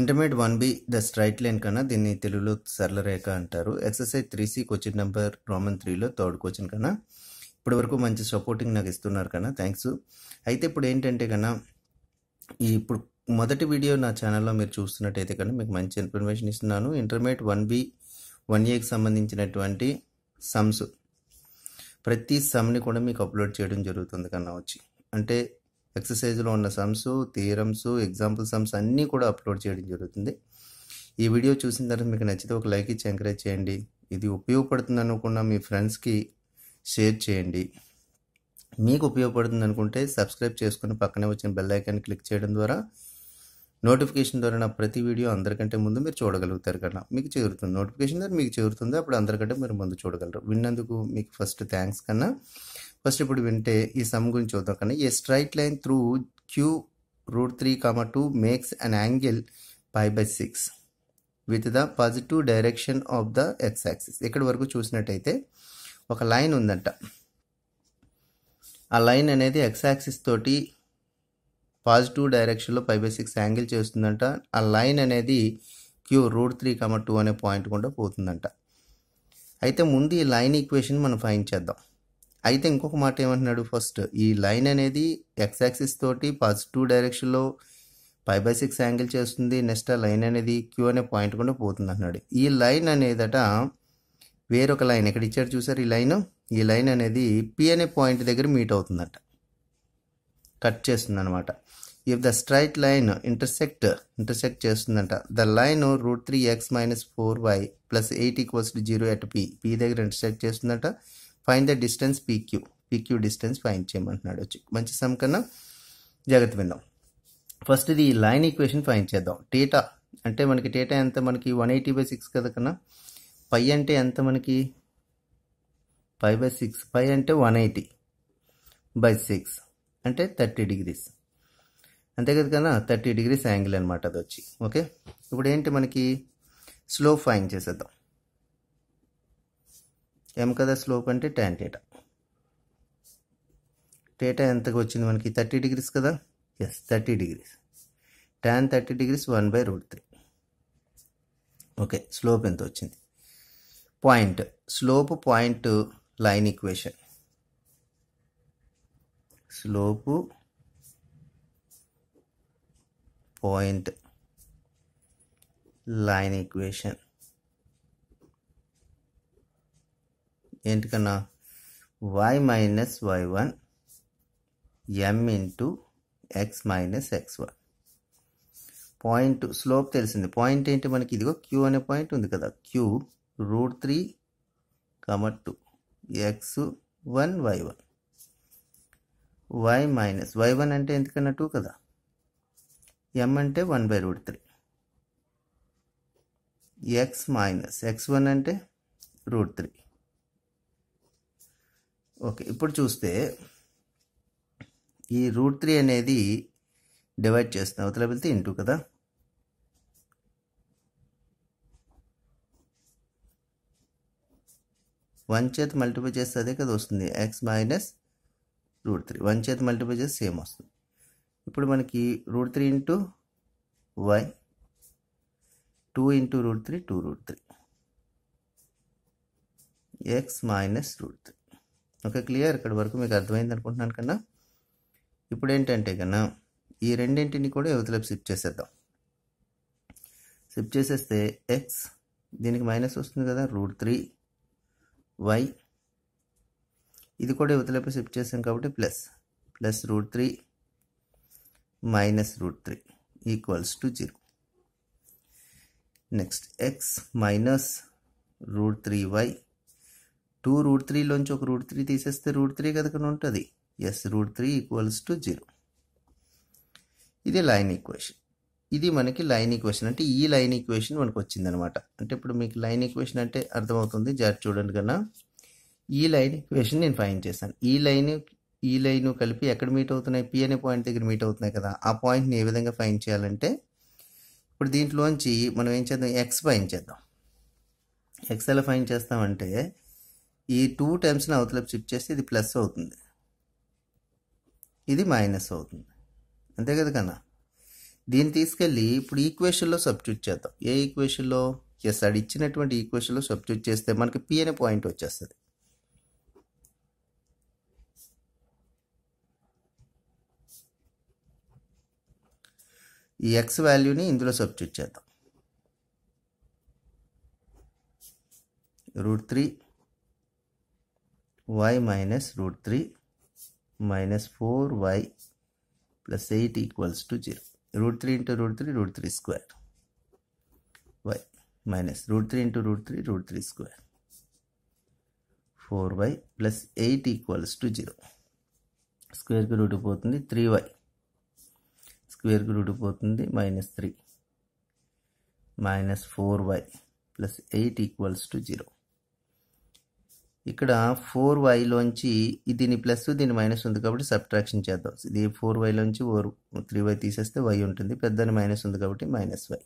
Intermediate one B the straight line కన్నా దీన్ని తెలుగులో సరళ రేఖ అంటారు exercise three C question number roman త్రీలో థర్డ్ క్వశ్చన్ కన్నా ఇప్పటి వరకు మంచి సపోర్టింగ్ నాకు ఇస్తున్నారు కన్నా థ్యాంక్స్ అయితే ఇప్పుడు ఏంటంటే కన్నా ఈ ఇప్పుడు మొదటి వీడియో నా ఛానల్లో మీరు చూస్తున్నట్టయితే కన్నా మీకు మంచి ఇన్ఫర్మేషన్ ఇస్తున్నాను ఇంటర్మీడియట్ వన్ బి వన్ ఏకి సంబంధించినటువంటి సమ్స్ ప్రతి సమ్ని కూడా మీకు అప్లోడ్ చేయడం జరుగుతుంది కన్నా వచ్చి అంటే ఎక్సర్సైజ్లో ఉన్న సమ్స్ థియరమ్స్ ఎగ్జాంపుల్ సమ్స్ అన్నీ కూడా అప్లోడ్ చేయడం జరుగుతుంది ఈ వీడియో చూసిన తర్వాత మీకు నచ్చితే ఒక లైక్ ఇచ్చి ఎంకరేజ్ చేయండి ఇది ఉపయోగపడుతుంది అనుకున్న మీ ఫ్రెండ్స్కి షేర్ చేయండి మీకు ఉపయోగపడుతుంది అనుకుంటే సబ్స్క్రైబ్ చేసుకుని పక్కనే వచ్చిన బెల్ ఐకాన్ క్లిక్ చేయడం ద్వారా నోటిఫికేషన్ ద్వారా నా ప్రతి వీడియో అందరికంటే ముందు మీరు చూడగలుగుతారు కదా మీకు చేరుతుంది నోటిఫికేషన్ ద్వారా మీకు చేరుతుంది అప్పుడు అందరికంటే మీరు ముందు చూడగలరు విన్నందుకు మీకు ఫస్ట్ థ్యాంక్స్ కన్నా ఫస్ట్ ఇప్పుడు వింటే ఈ సమ్ గురించి చూద్దాం కానీ a straight line through Q root three comma two makes an angle five by six with the positive direction of the X axis ఇక్కడ వరకు చూసినట్టయితే ఒక లైన్ ఉందంట ఆ లైన్ అనేది ఎక్స్ యాక్సిస్ తోటి పాజిటివ్ డైరెక్షన్లో ఫైవ్ బై సిక్స్ యాంగిల్ చేస్తుందంట ఆ లైన్ అనేది Q root three comma two అనే పాయింట్ కూడా పోతుందంట అయితే ముందు ఈ లైన్ ఈక్వేషన్ మనం ఫైన్ చేద్దాం అయితే ఇంకొక మాట ఏమంటున్నాడు ఫస్ట్ ఈ లైన్ అనేది ఎక్స్ యాక్సిస్ తోటి పాజిటివ్ డైరెక్షన్లో ఫైవ్ బై సిక్స్ యాంగిల్ చేస్తుంది నెక్స్ట్ ఆ లైన్ అనేది క్యూ అనే పాయింట్ కూడా పోతుంది అంటున్నాడు ఈ లైన్ అనేదట వేరొక లైన్ ఇక్కడ ఇచ్చారు చూసారు ఈ లైన్ ఈ లైన్ అనేది పి అనే పాయింట్ దగ్గర మీట్ అవుతుందట కట్ చేస్తుంది అనమాట if the straight line intersect intersect చేస్తుందంట the line root three X minus four Y plus eight equals to zero at P P దగ్గర ఇంటర్సెక్ట్ చేస్తుందంట find the distance PQ PQ distance find చేయమంటున్నాడు వచ్చి మంచి sum కన్నా జాగ్రత్త విన్నాం first ఇది లైన్ ఈక్వేషన్ ఫైన్ చేద్దాం టీటా అంటే మనకి టీటా ఎంత మనకి వన్ ఎయిటీ బై సిక్స్ కదా కన్నా పై అంటే ఎంత మనకి పై బై సిక్స్ పై అంటే వన్ ఎయిటీ బై సిక్స్ అంటే థర్టీ డిగ్రీస్ అంతే కదా కన్నా థర్టీ డిగ్రీస్ యాంగిల్ అనమాట అది వచ్చి ఓకే ఇప్పుడు ఏంటి మనకి స్లో ఫైన్ చేసేద్దాం ఎం కదా స్లోప్ అంటే ట్యాన్ టేటా టేటా ఎంతకు వచ్చింది మనకి థర్టీ డిగ్రీస్ కదా yes thirty degrees tan thirty degrees one by root three okay slope ఎంత వచ్చింది point slope point line equation slope point line equation ఏంటికన్నా Y minus Y one M into X minus X one point slope తెలిసింది point ఏంటి మనకి ఇదిగో Q అనే point ఉంది కదా Q root three comma two X one Y one Y minus Y one అంటే ఎందుకన్నా టూ కదా ఎం అంటే one by root three X minus X one అంటే రూట్ త్రీ ఓకే ఇప్పుడు చూస్తే ఈ రూట్ త్రీ అనేది డివైడ్ చేస్తాం అవతల వెళ్తే ఇంటూ కదా వన్ చేతి మల్టిపై చేస్తే అదే కదా వస్తుంది X minus root three one చేత్ మల్టిపై చేస్తే సేమ్ వస్తుంది ఇప్పుడు మనకి root three into Y two into root three two root three X minus root three okay clear ఇక్కడ వరకు మీకు అర్థమైంది అనుకుంటున్నాను కన్నా ఇప్పుడు ఏంటంటే కన్నా ఈ రెండింటిని కూడా యువతలకు షిఫ్ట్ చేసేద్దాం షిఫ్ట్ చేసేస్తే ఎక్స్ దీనికి మైనస్ వస్తుంది కదా రూట్ త్రీ వై ఇది కూడా యువతలపై షిఫ్ట్ చేసాం కాబట్టి plus plus root three minus root three equals to zero next X minus root three Y two root త్రీలోంచి ఒక రూట్ త్రీ తీసేస్తే రూట్ త్రీ కనుక ఉంటుంది yes root three equals to zero ఇది లైన్ ఈక్వేషన్ ఇది మనకి లైన్ ఈక్వేషన్ అంటే ఈ లైన్ ఈక్వేషన్ మనకు వచ్చిందనమాట అంటే ఇప్పుడు మీకు లైన్ ఈక్వేషన్ అంటే అర్థమవుతుంది జాగ్రత్త చూడండి కన్నా ఈ లైన్ ఈక్వేషన్ నేను ఫైన్ చేశాను ఈ లైన్ ఈ లైన్ కలిపి ఎక్కడ మీట్ అవుతున్నాయి పి అనే పాయింట్ దగ్గర మీట్ అవుతున్నాయి కదా ఆ పాయింట్ని ఏ విధంగా ఫైన్ చేయాలంటే ఇప్పుడు దీంట్లోంచి మనం ఏం చేద్దాం ఎక్స్ ఫైన్ చేద్దాం ఎక్స్ ఎలా ఫైన్ చేస్తామంటే ఈ టూ టైమ్స్ని అవతల షిఫ్ట్ చేస్తే ఇది ప్లస్ అవుతుంది ఇది మైనస్ అవుతుంది అంతే కదా కన్నా దీన్ని తీసుకెళ్ళి ఇప్పుడు ఈక్వేషన్లో సబ్స్టిట్యూట్ చేద్దాం ఏ ఈక్వేషన్లో ఎస్ అది ఇచ్చినటువంటి ఈక్వేషన్లో సబ్స్టిట్యూట్ చేస్తే మనకి పి అనే పాయింట్ వచ్చేస్తుంది ఈ ఎక్స్ వాల్యూని ఇందులో సబ్స్టిట్యూట్ చేద్దాం root three y minus root 3 minus 4y plus 8 equals to 0. Root 3 into root 3, root 3 square. y minus root 3 into root 3, root 3 square. 4y plus 8 equals to 0. Square కి root పోతుంది three Y square కి root పోతుంది minus three minus four Y plus eight equals to zero ఇక్కడ four వైలోంచి దీని plus దీని minus ఉంది కాబట్టి సబ్ట్రాక్షన్ చేద్దాం ఇది ఫోర్ వైలోంచి ఓర్ త్రీ వై తీసేస్తే వై ఉంటుంది పెద్దని మైనస్ ఉంది కాబట్టి మైనస్ వై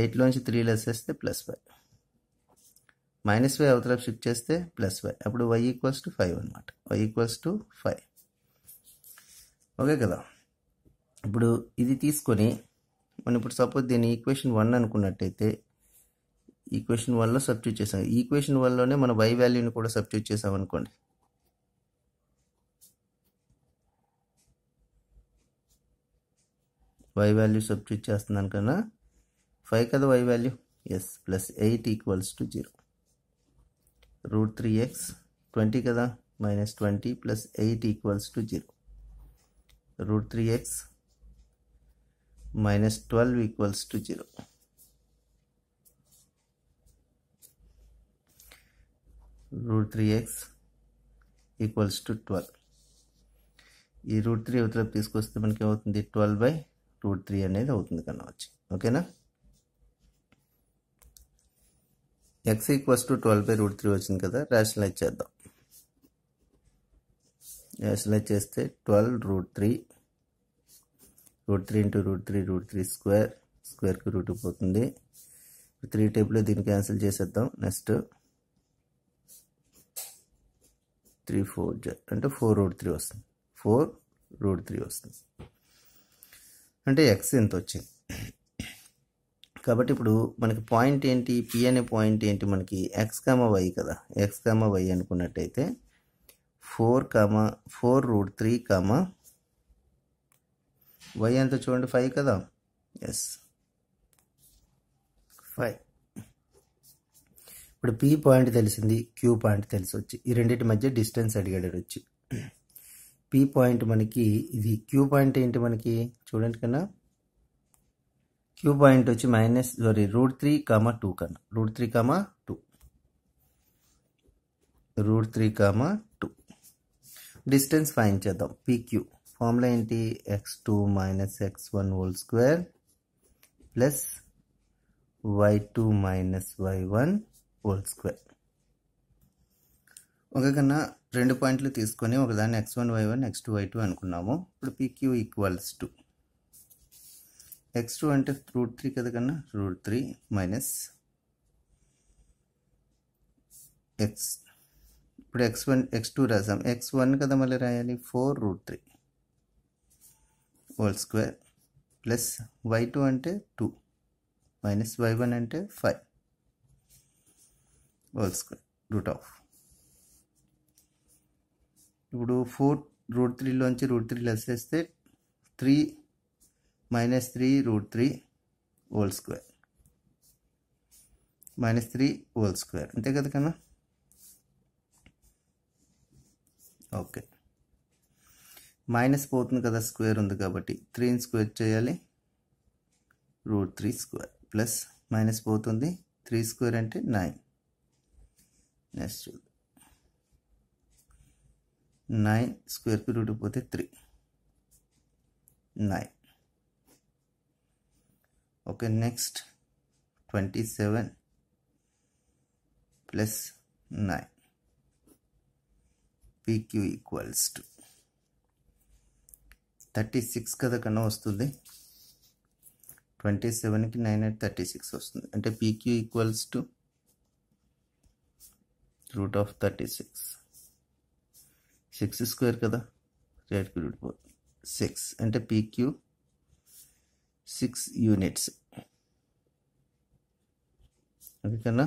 ఎయిట్లోంచి త్రీ లెస్ వేస్తే ప్లస్ వై మైనస్ వై అవతల షిఫ్ట్ చేస్తే ప్లస్ వై అప్పుడు వై ఈక్వల్స్ టు ఫైవ్ అనమాట why equals to five okay కదా ఇప్పుడు ఇది తీసుకొని మనం ఇప్పుడు సపోజ్ దీని ఈక్వేషన్ వన్ అనుకున్నట్టయితే ఈక్వేషన్ వన్లో సబ్స్టిట్యూట్ చేసాం ఈక్వేషన్ వన్లోనే మన వై వాల్యూని కూడా సబ్స్టిట్యూట్ చేసాం అనుకోండి వై వాల్యూ సబ్స్టిట్యూట్ చేస్తున్నాను కన్నా ఫైవ్ కదా Y value yes plus eight equals to zero root three X twenty కదా minus twenty plus eight equals to zero root three X minus twelve equals to zero root three X equals to twelve ఈ root three అవతలకు తీసుకొస్తే మనకి ఏమవుతుంది twelve by root three అనేది అవుతుంది కన్నా వచ్చి ఓకేనా X equals to twelve by root three వచ్చింది కదా రేషనలైజ్ చేద్దాం రేషనలైజ్ చేస్తే twelve root three root three into root three root three square స్క్వేర్కి రూట్ పోతుంది త్రీ టేబుల్ దీన్ని క్యాన్సిల్ చేసేద్దాం నెక్స్ట్ త్రీ ఫోర్ అంటే ఫోర్ రూట్ త్రీ వస్తుంది ఫోర్ రూట్ త్రీ వస్తుంది అంటే ఎక్స్ ఎంత వచ్చింది కాబట్టి ఇప్పుడు మనకి పాయింట్ ఏంటి పి అనే పాయింట్ ఏంటి మనకి ఎక్స్ కామ వై కదా ఎక్స్ కామ వై అనుకున్నట్టయితే four comma four root three comma Y ఎంత చూడండి ఫైవ్ కదా ఎస్ ఫైవ్ ఇప్పుడు పి పాయింట్ తెలిసింది క్యూ పాయింట్ తెలిసి వచ్చి ఈ రెండింటి మధ్య డిస్టెన్స్ అడిగాడు వచ్చి పి పాయింట్ మనకి ఇది క్యూ పాయింట్ ఏంటి మనకి చూడండి కన్నా క్యూ పాయింట్ వచ్చి minus sorry root three comma two కన్నా root three comma two root three comma two distance find చేద్దాం పీక్యూ ఫార్ములా ఏంటి X two minus X one whole square plus Y two minus Y one whole square ఒకకన్నా రెండు పాయింట్లు తీసుకొని ఒకదాన్ని X one Y one X two Y two అనుకున్నాము ఇప్పుడు P Q equals to X two అంటే రూట్ త్రీ కదా కన్నా రూట్ త్రీ మైనస్ ఎక్స్ ఇప్పుడు ఎక్స్ వన్ ఎక్స్ టూ రాసాం ఎక్స్ వన్ కదా మళ్ళీ రాయాలి four root three whole square plus Y two అంటే టూ మైనస్ వై వన్ అంటే five whole square root of ఇప్పుడు ఫోర్ రూట్ త్రీలోంచి రూట్ త్రీ లెస్ చేస్తే three minus three root three whole square minus three whole square అంతే కదా కన్నా okay minus పోతుంది కదా స్క్వేర్ ఉంది కాబట్టి త్రీని స్క్వేర్ చేయాలి root three square plus minus పోతుంది త్రీ స్క్వేర్ అంటే nine next nine square feet ఊడిపోతే three nine okay next twenty seven plus nine P Q equals to thirty six కదా కన్నా వస్తుంది ట్వంటీ సెవెన్కి నైన్ ఎయిట్ థర్టీ సిక్స్ వస్తుంది అంటే P Q equals to root of thirty six six square కదా రేట్ root four six అంటే పీక్యూ సిక్స్ యూనిట్స్ ఓకే కన్నా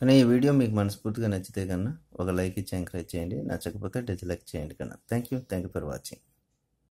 కానీ ఈ వీడియో మీకు మనస్ఫూర్తిగా నచ్చితే కన్నా ఒక లైక్ ఇచ్చి ఎంకరేజ్ చేయండి నచ్చకపోతే డిజ్లైక్ చేయండి కన్నా thank you thank you for watching